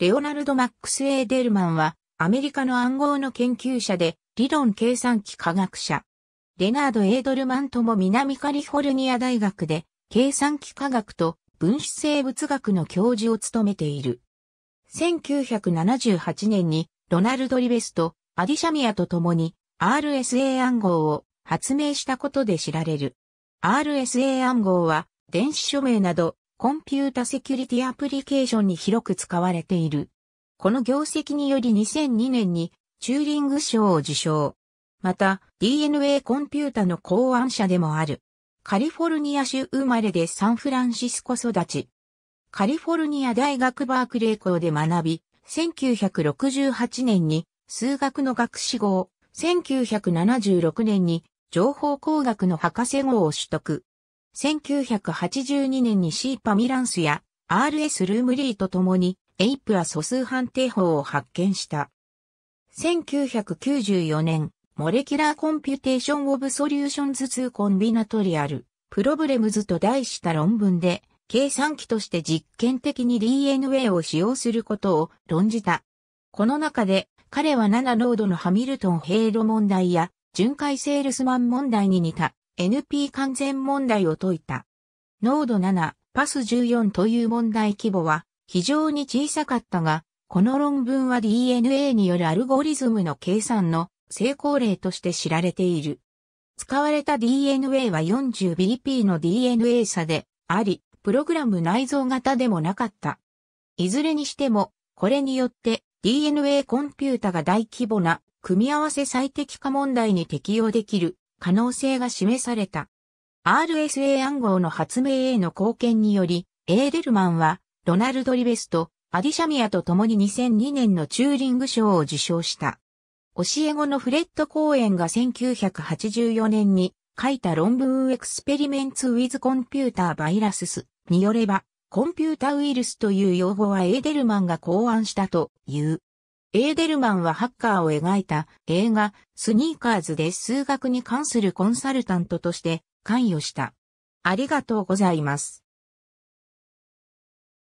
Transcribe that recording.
レオナルド・マックス・エーデルマンは、アメリカの暗号の研究者で、理論計算機科学者。レナード・エードルマンとも南カリフォルニア大学で、計算機科学と分子生物学の教授を務めている。1978年に、ロナルド・リベスとアディシャミアと共に RSA 暗号を発明したことで知られる。RSA 暗号は電子署名などコンピュータセキュリティアプリケーションに広く使われている。この業績により2002年にチューリング賞を受賞。また、DNA コンピュータの考案者でもある。カリフォルニア州生まれでサンフランシスコ育ち。カリフォルニア大学バークレー校で学び、1968年に数学の学士号、1976年に情報工学の博士号を取得。1982年にシーパ・ミランスや RS ルームリーと共にエイプア素数判定法を発見した。1994年、モレキュラーコンピュテーション・オブ・ソリューションズ・2コンビナトリアル、プロブレムズと題した論文で、計算機として実験的に DNA を使用することを論じた。この中で、彼は7ロードのハミルトン・ヘイロ問題や、巡回セールスマン問題に似た NP 完全問題を解いた。濃度7、パス14という問題規模は非常に小さかったが、この論文は DNA によるアルゴリズムの計算の成功例として知られている。使われた DNA は 40BP の DNA 差であり、プログラム内蔵型でもなかった。いずれにしても、これによって DNA コンピュータが大規模な組み合わせ最適化問題に適用できる可能性が示された。RSA 暗号の発明への貢献により、エーデルマンは、ロナルド・リベスト、アディシャミアと共に2002年のチューリング賞を受賞した。教え子のフレッド・コーエンが1984年に書いた論文エクスペリメンツ・ウィズ・コンピューター・バイラススによれば、コンピュータウイルスという用語はエーデルマンが考案したという。エーデルマンはハッカーを描いた映画スニーカーズで数学に関するコンサルタントとして関与した。ありがとうございます。